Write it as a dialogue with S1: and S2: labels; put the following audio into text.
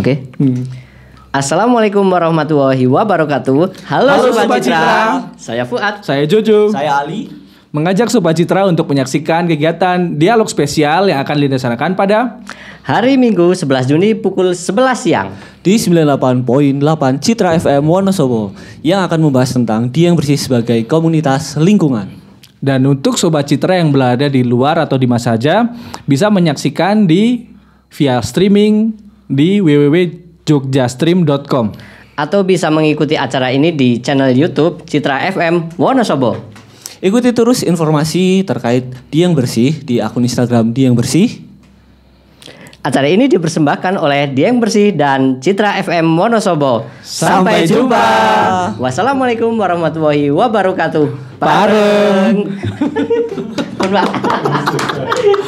S1: Oke. Okay? Hmm. Assalamualaikum warahmatullahi wabarakatuh. Halo, Halo Sobat, Sobat Citra. Citra. Saya Fuad. Saya Jojo. Saya Ali. Mengajak Sobat Citra untuk menyaksikan kegiatan dialog spesial yang akan dilaksanakan pada hari Minggu 11 Juni pukul 11 siang di 98.8 Citra FM Wonosobo yang akan membahas tentang Dieng Bersih sebagai komunitas lingkungan. Dan untuk Sobat Citra yang berada di luar atau di mana saja, bisa menyaksikan di via streaming di www.jogjastream.com atau bisa mengikuti acara ini di channel YouTube Citra FM Wonosobo. Ikuti terus informasi terkait Diang Bersih di akun Instagram Diang Bersih. Acara ini dipersembahkan oleh Dieng Bersih dan Citra FM Wonosobo. Sampai, jumpa. jumpa. Wassalamualaikum warahmatullahi wabarakatuh. Bareng.